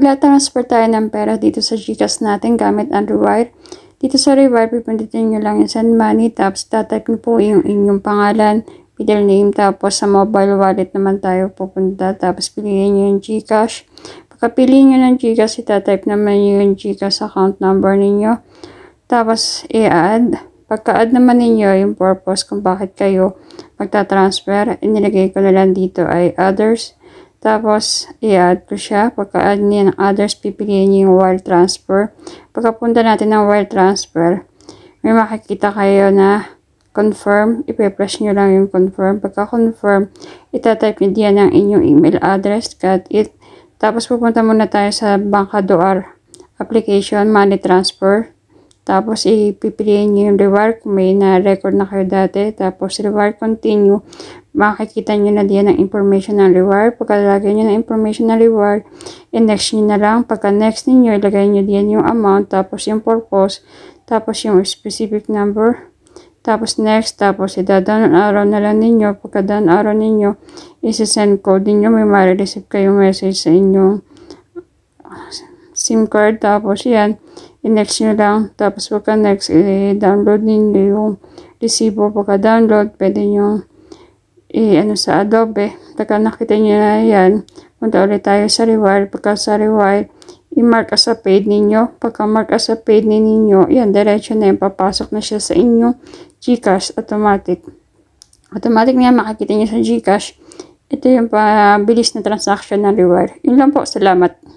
magla-transfer tayo ng pera dito sa Gcash natin gamit ang rewire. Dito sa rewire, pipindutin nyo lang yung send money, tapos tatag nyo po yung inyong pangalan, middle name, tapos sa mobile wallet naman tayo pupunta, tapos piliin nyo yung Gcash. Pagkapili nyo ng Gcash, itatype naman nyo yung Gcash account number ninyo. Tapos, i-add. Pagka-add naman ninyo yung purpose kung bakit kayo magta-transfer, inilagay ko na lang dito ay others. Tapos, i-add ko siya. Pagka-add niya ng others, pipiliin niyo yung wire transfer. Pagkapunta natin ng wire transfer, may makikita kayo na confirm. Ipe-press nyo lang yung confirm. Pagka-confirm, itatype nyo diyan ang inyong email address. Got it. Tapos, pupunta muna tayo sa Banka application, money transfer. Tapos, ipiprihin nyo yung reward kung may na-record na kayo dati. Tapos, reward continue. Makikita nyo na diyan ang information ng reward. Pagkalagay nyo ng information ng reward, i-next nyo na lang. Pagka next ninyo, ilagay nyo diyan yung amount, tapos yung purpose, tapos yung specific number. Tapos next, tapos idadown araw na lang ninyo. Pagka down araw ninyo, isi-send code ninyo. May ma-receive kayong message sa inyong ah, SIM card. Tapos yan I-next nyo lang. Tapos pagka next, i-download eh, ninyo yung resibo. Pagka-download, pwede nyo i-ano eh, sa Adobe. Pagka nakita nyo na yan, punta ulit tayo sa reward. Pagka sa reward, i-mark as a paid ninyo. Pagka mark as a paid ninyo, yan, diretso na yan. Papasok na siya sa inyong Gcash automatic. Automatic na yan, makikita nyo sa Gcash. Ito yung pabilis na transaction ng reward. Yun lang po, salamat.